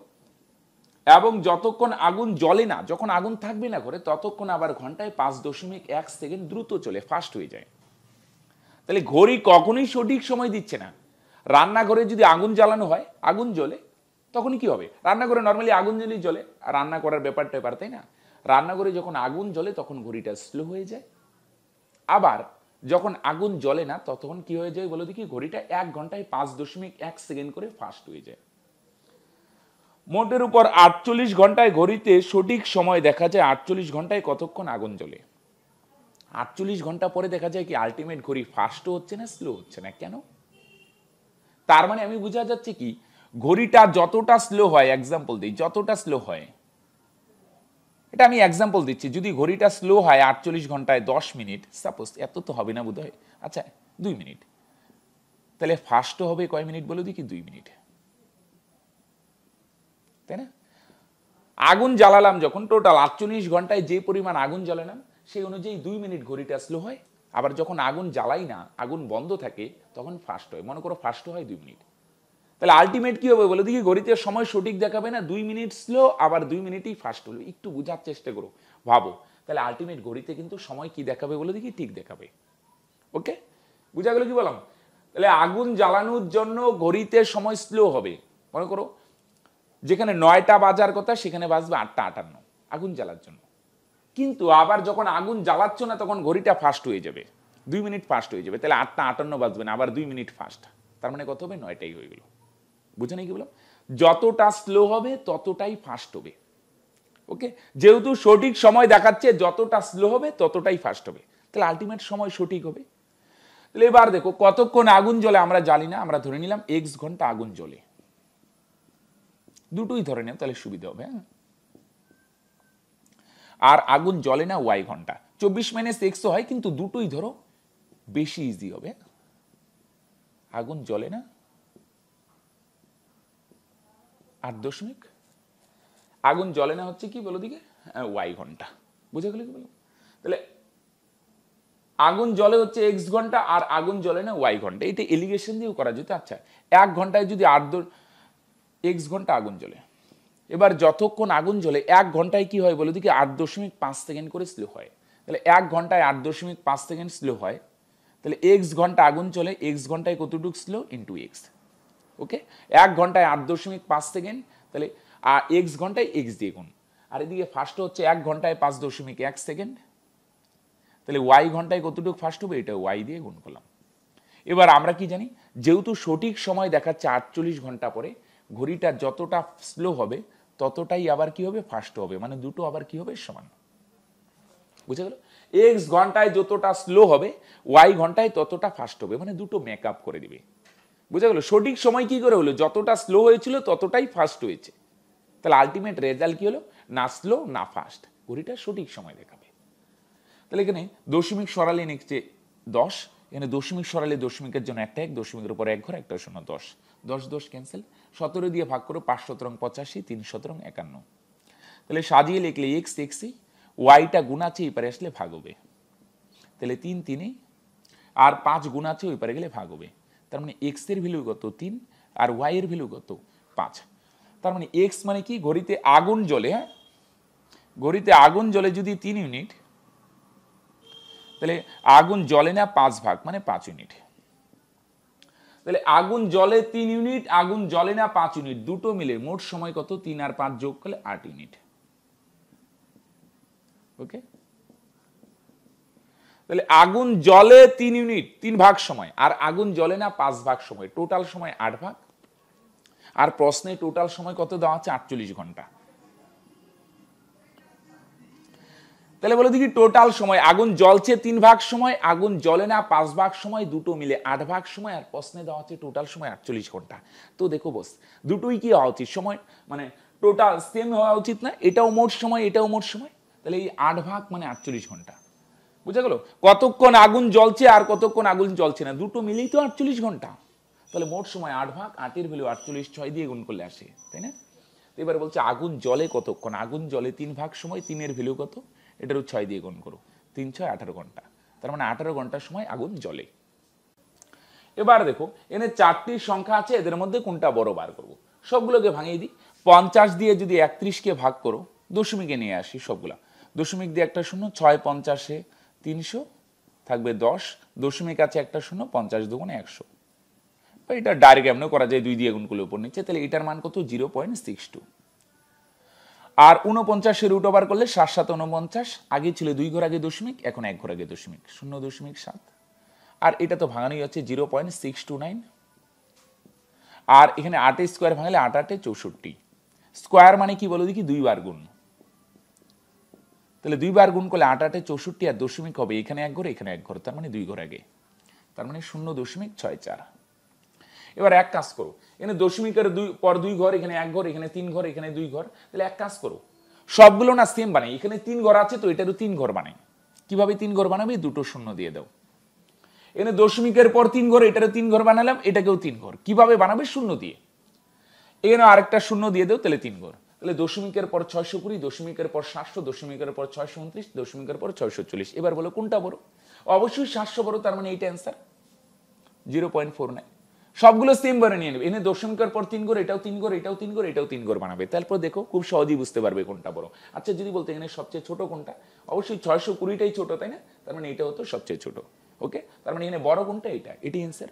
এবং যতক্ষণ আগুন জ্বলে না যখন আগুন থাকবে না ঘরে ততক্ষণ আবার ঘন্টায় পাঁচ দশমিক এক সেকেন্ড দ্রুত চলে ফাস্ট হয়ে যায় তাহলে ঘড়ি কখনোই সঠিক সময় দিচ্ছে না রান্নাঘরে যদি আগুন জ্বালানো হয় আগুন জ্বলে তখন কি হবে রান্নাঘরে নর্মালি আগুন জ্বলেই জ্বলে রান্না করার ব্যাপার তাই না রান্নাঘরে যখন আগুন জ্বলে তখন ঘড়িটা স্লো হয়ে যায় আবার যখন আগুন জ্বলে না ততক্ষণ কি হয়ে যায় বলে দেখি ঘড়িটা এক ঘন্টায় পাঁচ দশমিক এক সেকেন্ড করে ফাস্ট হয়ে যায় মোটের উপর আটচল্লিশ ঘন্টায় ঘড়িতে সঠিক সময় দেখা যায় আটচল্লিশ ঘন্টায় কতক্ষণ আগুন জ্বলে আটচল্লিশ ঘন্টা পরে দেখা যায় কি আলটিমেট ঘড়ি ফাস্টও হচ্ছে না স্লো হচ্ছে না কেন তার মানে আমি বোঝা যাচ্ছে কি ঘড়িটা যতটা স্লো হয় এক্সাম্পল দিই যতটা স্লো হয় এটা আমি এক্সাম্পল দিচ্ছি যদি ঘড়িটা স্লো হয় আটচল্লিশ ঘন্টায় দশ মিনিট সাপোজ এত তো হবে না বোধ আচ্ছা দুই মিনিট তাহলে ফার্স্টও হবে কয় মিনিট বলে দেখি দুই মিনিট তাই না আগুন জ্বালালাম যখন টোটাল আটচল্লিশ ঘন্টায় যে পরিমাণ আগুন জ্বালালাম সেই অনুযায়ী দুই মিনিট ঘড়িটা স্লো হয় আবার যখন আগুন জ্বালাই না আগুন বন্ধ থাকে তখন ফার্স্ট হয় মনে করো ফার্স্ট হয় দুই মিনিট তাহলে আলটিমেট কি হবে বলে দেখি ঘড়িতে সময় সঠিক দেখাবে না দুই মিনিট স্লো আবার দুই মিনিটই ফাস্ট হলো একটু বোঝার চেষ্টা করো ভাবো তাহলে আলটিমেট ঘড়িতে কিন্তু সময় কি দেখাবে বলে দেখি ঠিক দেখাবে ওকে বুঝা গেল কি বললাম তাহলে আগুন জ্বালানোর জন্য ঘড়িতে সময় স্লো হবে মনে করো যেখানে নয়টা বাজার কথা সেখানে বাজবে আটটা আটান্ন আগুন জ্বালার জন্য কিন্তু আবার যখন আগুন জ্বালাচ্ছ না তখন ঘড়িটা ফাস্ট হয়ে যাবে দুই মিনিট ফাস্ট হয়ে যাবে তাহলে আটটা আটান্ন বাজবে না আবার দুই মিনিট ফাস্ট তার মানে কত হবে নয়টাই হয়ে গেলো বুঝে কি বললাম যতটা স্লো হবে ততটাই ফাস্ট হবে ওকে যেহেতু সঠিক সময় দেখাচ্ছে যতটা স্লো হবে ততটাই ফাস্ট হবে তাহলে আলটিমেট সময় সঠিক হবে তাহলে এবার দেখো কতক্ষণ আগুন জ্বলে আমরা জানি না আমরা ধরে নিলাম এক্স ঘন্টা আগুন জ্বলে দুটোই ধরে নেব তাহলে সুবিধা হবে হ্যাঁ? আর আগুন জ্বলে না ওয়াই ঘন্টা চব্বিশ মাইনাস এক্সও হয় কিন্তু দুটোই ধরো বেশি ইজি হবে হ্যাঁ? আগুন জ্বলে না আট দশমিক আগুন জলে না হচ্ছে কি বলো দিকে হ্যাঁ, ওয়াই ঘন্টা বুঝে গেলে কি বলো তাহলে আগুন জলে হচ্ছে এক্স ঘন্টা আর আগুন জলে না ওয়াই ঘন্টা এটা এলিগেশন দিয়েও করা যেত আচ্ছা এক ঘন্টায় যদি আট এক্স ঘন্টা আগুন জ্বলে এবার যতক্ষণ আগুন জ্বলে এক ঘন্টায় কি হয় বলো দিকে আট দশমিক পাঁচ সেকেন্ড করে স্লো হয় তাহলে এক ঘন্টায় আট দশমিক পাঁচ সেকেন্ড স্লো হয় তাহলে এক্স ঘন্টা আগুন চলে এক্স ঘন্টায় কতটুকু স্লো ইন্টু এক্স ওকে এক ঘন্টায় আট দশমিক পাঁচ সেকেন্ড তাহলে আর এক্স ঘন্টায় এক্স দিয়ে গুণ আর এদিকে ফার্স্ট হচ্ছে এক ঘন্টায় পাঁচ দশমিক এক সেকেন্ড তাহলে ওয়াই ঘন্টায় কতটুকু ফার্স্ট হবে এটা ওয়াই দিয়ে গুণ করলাম এবার আমরা কি জানি যেহেতু সঠিক সময় দেখাচ্ছে আটচল্লিশ ঘন্টা পরে ঘড়িটা যতটা স্লো হবে ততটাই আবার কি হবে ফার্স্ট হবে মানে দুটো আবার কি হবে সমান বুঝে গেল এক্স ঘন্টায় যতটা স্লো হবে ওয়াই ঘন্টায় ততটা ফাস্ট হবে মানে দুটো মেক করে দিবে বোঝা গেলো সঠিক সময় কি করে হলো যতটা স্লো হয়েছিল ততটাই ফাস্ট হয়েছে তাহলে আলটিমেট রেজাল্ট কি হলো না স্লো না ফাস্ট ঘড়িটা সঠিক সময় দেখাবে তাহলে এখানে দশমিক সরালে নেক্সট দশ এখানে দশমিক সরালে দশমিকের জন্য একটা এক দশমিকের উপর এক ঘর একটা শূন্য দশ দশ দশ ক্যান্সেল সতেরো দিয়ে ভাগ করো পাঁচ সতরং পঁচাশি তিন সতরং একান্ন তাহলে সাজিয়ে লিখলে এক্স এক্সি ওয়াইটা গুণ আছে এই পারে আসলে ভাগ হবে তাহলে তিন তিনে আর পাঁচ গুণ আছে ওই পারে গেলে ভাগ হবে তার মানে এর ভ্যালু কত তিন আর ওয়াইয়ের ভ্যালু কত পাঁচ তার মানে এক্স মানে কি ঘড়িতে আগুন জ্বলে হ্যাঁ ঘড়িতে আগুন জ্বলে যদি তিন ইউনিট তাহলে আগুন জ্বলে না পাঁচ ভাগ মানে পাঁচ ইউনিট তাহলে আগুন জলে তিন ইউনিট আগুন জলে না পাঁচ ইউনিট দুটো মিলে মোট সময় কত তিন আর পাঁচ যোগ করলে আট ইউনিট ওকে তাহলে আগুন জলে তিন ইউনিট তিন ভাগ সময় আর আগুন জলে না পাঁচ ভাগ সময় টোটাল সময় আট ভাগ আর প্রশ্নে টোটাল সময় কত দেওয়া আছে আটচল্লিশ ঘন্টা তাহলে বলে দেখি টোটাল সময় আগুন জলছে তিন ভাগ সময় আগুন জলে না পাঁচ ভাগ সময় দুটো মিলে আট ভাগ সময় আর প্রশ্নে দেওয়া হচ্ছে টোটাল সময় আটচল্লিশ ঘন্টা তো দেখো বস দুটোই কি হওয়া উচিত সময় মানে টোটাল সেম হওয়া উচিত না এটাও মোট সময় এটাও মোট সময় তাহলে এই আট ভাগ মানে আটচল্লিশ ঘন্টা বুঝা গেল কতক্ষণ আগুন জ্বলছে আর কতক্ষণ আগুন জ্বলছে না দুটো মিলেই তো আটচল্লিশ ঘন্টা তাহলে মোট সময় আট ভাগ আটের ভ্যালু আটচল্লিশ ছয় দিয়ে গুণ করলে আসে তাই না তো এবার বলছে আগুন জলে কতক্ষণ আগুন জলে তিন ভাগ সময় তিনের ভ্যালু কত এটারও ছয় দিয়ে গুণ করো তিন ছয় আঠারো ঘন্টা তার মানে আঠারো ঘন্টার সময় আগুন জলে এবার দেখো এনে চারটি সংখ্যা আছে এদের মধ্যে কোনটা বড় বার করবো সবগুলোকে ভাঙিয়ে দিই পঞ্চাশ দিয়ে যদি একত্রিশকে ভাগ করো দশমিকে নিয়ে আসি সবগুলা দশমিক দিয়ে একটা শূন্য ছয় পঞ্চাশে তিনশো থাকবে দশ দশমিক আছে একটা শূন্য পঞ্চাশ দুগুণে একশো বা এটা ডাইরেক্ট এমন করা যায় দুই দিয়ে গুণ করলে উপর নিচ্ছে তাহলে এটার মান কত জিরো পয়েন্ট সিক্স টু আর উনপঞ্চাশে রুট ওভার করলে সাত সাত উনপঞ্চাশ আগে ছিল দুই ঘর আগে দশমিক এখন এক ঘর আগে দশমিক শূন্য দশমিক সাত আর এটা তো ভাঙানোই হচ্ছে zero point six two nine আর এখানে আটে স্কোয়ার ভাঙালে আট আটে চৌষট্টি স্কোয়ার মানে কি বলো দেখি দুইবার গুণ তাহলে দুইবার গুণ করলে আট আটে চৌষট্টি আর দশমিক হবে এখানে এক ঘর এখানে এক ঘর তার মানে দুই ঘর আগে তার মানে শূন্য দশমিক ছয় চার এবার এক কাজ করো এখানে দশমিকের দুই পর দুই ঘর এখানে এক ঘর এখানে তিন ঘর এখানে দুই ঘর তাহলে এক কাজ করো সবগুলো না সেম বানাই এখানে তিন ঘর আছে তো এটারও তিন ঘর বানাই কিভাবে তিন ঘর বানাবে দুটো শূন্য দিয়ে দাও এখানে দশমিকের পর তিন ঘর এটারও তিন ঘর বানালাম এটাকেও তিন ঘর কিভাবে বানাবে শূন্য দিয়ে এখানে আরেকটা শূন্য দিয়ে দেও তাহলে তিন ঘর তাহলে দশমিকের পর ছয়শো কুড়ি দশমিকের পর সাতশো দশমিকের পর ছয়শো উনত্রিশ দশমিকের পর ছয়শো চল্লিশ এবার বলো কোনটা বড় অবশ্যই সাতশো বড় তার মানে এইটা answer zero point four nine সবগুলো সেম বারে নিয়ে নেবে এনে দশমিকের পর তিন করে এটাও তিন ঘর এটাও তিন করে এটাও তিন ঘর বানাবে তারপর দেখো খুব সহজেই বুঝতে পারবে কোনটা বড় আচ্ছা যদি বলতে এখানে সবচেয়ে ছোট কোনটা অবশ্যই ছয়শো কুড়িটাই ছোট তাই না তার মানে এটা হতো সবচেয়ে ছোট ওকে তার মানে এখানে বড় কোনটা এটা এটি অ্যান্সার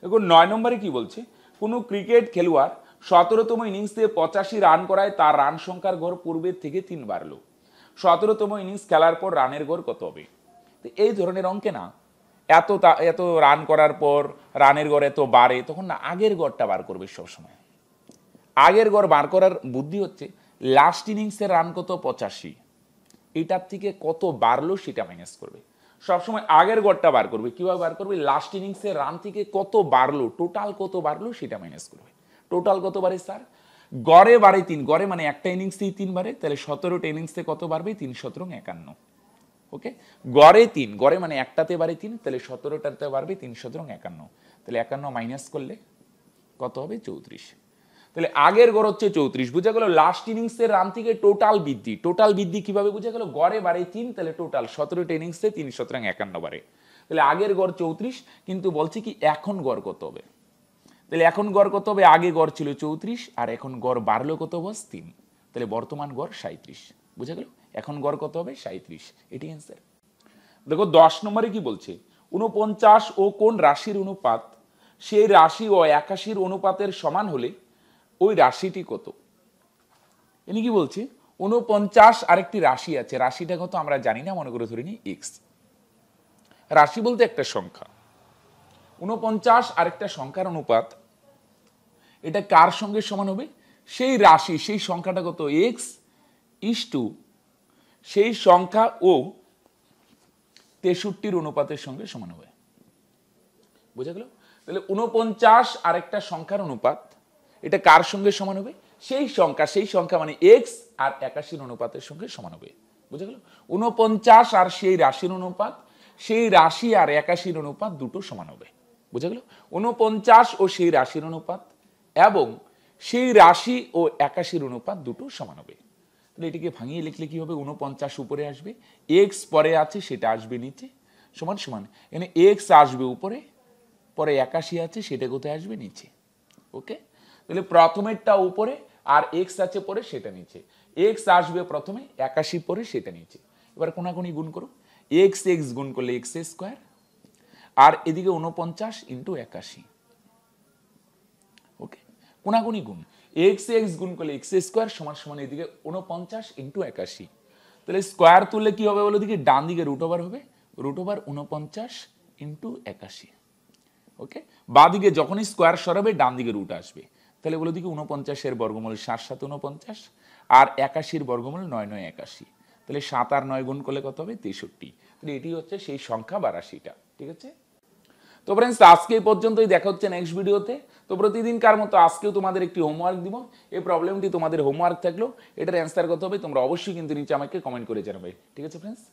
দেখুন নয় নম্বরে কি বলছে কোনো ক্রিকেট খেলোয়াড় সতেরোতম ইনিংসে পঁচাশি রান করায় তার রান সংখ্যার ঘর পূর্বের থেকে তিন বাড়ল সতেরোতম ইনিংস খেলার পর রানের ঘর কত হবে তো এই ধরনের অঙ্কে না এত এত রান করার পর রানের গড় এত বাড়ে তখন না আগের গড়টা বার করবে সবসময় আগের গড় বার করার বুদ্ধি হচ্ছে লাস্ট ইনিংসের রান কত পঁচাশি এটার থেকে কত বাড়লো সেটা ম্যানেজ করবে সবসময় আগের গড়টা বার করবে কীভাবে বার করবে লাস্ট ইনিংসে রান থেকে কত বাড়লো টোটাল কত বাড়লো সেটা ম্যানেজ করবে টোটাল কত বাড়ে স্যার গড়ে বাড়ে তিন গড়ে মানে একটা ইনিংসেই তিন বাড়ে তাহলে সতেরোটা ইনিংসে কত বাড়বে তিন সতেরো একান্ন ওকে গড়ে তিন গড়ে মানে একটাতে বাড়ে তিন তাহলে সতেরোটাতে বাড়বে তিন সতেরো একান্ন তাহলে একান্ন মাইনাস করলে কত হবে চৌত্রিশ তাহলে আগের গড় হচ্ছে চৌত্রিশ বোঝা গেল লাস্ট ইনিংসের রান থেকে টোটাল বৃদ্ধি টোটাল বৃদ্ধি কিভাবে বোঝা গেল গড়ে বাড়ে তিন তাহলে টোটাল সতেরোটা ইনিংসে তিন সতেরো একান্ন বাড়ে তাহলে আগের গড় চৌত্রিশ কিন্তু বলছি কি এখন গড় কত হবে তাহলে এখন গড় কত হবে আগে গড় ছিল চৌত্রিশ আর এখন গড় বাড়লো কত বস তিন তাহলে বর্তমান গড় সাঁত্রিশ বুঝা গেল এখন গড় কত হবে সাঁত্রিশ এটি অ্যান্সার দেখো দশ নম্বরে কি বলছে উনপঞ্চাশ ও কোন রাশির অনুপাত সেই রাশি ও একাশির অনুপাতের সমান হলে ওই রাশিটি কত ইনি কি বলছে উনপঞ্চাশ আরেকটি রাশি আছে রাশিটা কত আমরা জানি না মনে করে ধরিনি এক্স রাশি বলতে একটা সংখ্যা উনপঞ্চাশ আরেকটা সংখ্যার অনুপাত এটা কার সঙ্গে সমান হবে সেই রাশি সেই সংখ্যাটা কত এক্স ইস টু সেই সংখ্যা ও তেষট্টির অনুপাতের সঙ্গে সমান হবে বোঝা গেল তাহলে উনপঞ্চাশ আরেকটা সংখ্যার অনুপাত এটা কার সঙ্গে সমান হবে সেই সংখ্যা সেই সংখ্যা মানে এক্স আর একাশির অনুপাতের সঙ্গে সমান হবে বুঝা গেল উনপঞ্চাশ আর সেই রাশির অনুপাত সেই রাশি আর একাশির অনুপাত দুটো সমান হবে বুঝা গেল উনপঞ্চাশ ও সেই রাশির অনুপাত এবং সেই রাশি ও একাশির অনুপাত দুটো সমান হবে তাহলে এটিকে ভাঙিয়ে লিখলে কী হবে উনপঞ্চাশ উপরে আসবে এক্স পরে আছে সেটা আসবে নিচে সমান সমান এখানে এক্স আসবে উপরে পরে একাশি আছে সেটা কোথায় আসবে নিচে ওকে তাহলে প্রথমেরটা উপরে আর এক্স আছে পরে সেটা নিচে এক্স আসবে প্রথমে একাশি পরে সেটা নিচে এবার কোনাকুনি গুণ করো এক্স এক্স গুণ করলে এক্স স্কোয়ার আর এদিকে উনপঞ্চাশ ইন্টু একাশি ওকে কোনাগুনি গুণ এক্স এক্স গুণ করলে এক্স স্কোয়ার সমান সমান এদিকে উনপঞ্চাশ ইন্টু একাশি তাহলে স্কোয়ার তুললে কি হবে বলো দিকে ডান দিকে রুট ওভার হবে রুট ওভার উনপঞ্চাশ ইন্টু একাশি ওকে বা দিকে যখনই স্কোয়ার সরাবে ডান দিকে রুট আসবে তাহলে বলো দিকে উনপঞ্চাশের বর্গমূল সাত সাত উনপঞ্চাশ আর একাশির বর্গমূল নয় নয় একাশি তাহলে সাত আর নয় গুণ করলে কত হবে তেষট্টি তাহলে এটি হচ্ছে সেই সংখ্যা বারাশিটা ঠিক আছে তো ফ্রেন্ডস আজকে এই পর্যন্তই দেখা হচ্ছে নেক্সট ভিডিওতে তো প্রতিদিনকার মতো আজকেও তোমাদের একটি হোমওয়ার্ক দিব এই প্রবলেমটি তোমাদের হোমওয়ার্ক থাকলো এটার অ্যান্সার করতে হবে তোমরা অবশ্যই কিন্তু নিচে আমাকে কমেন্ট করে জানাবে ঠিক আছে ফ্রেন্ডস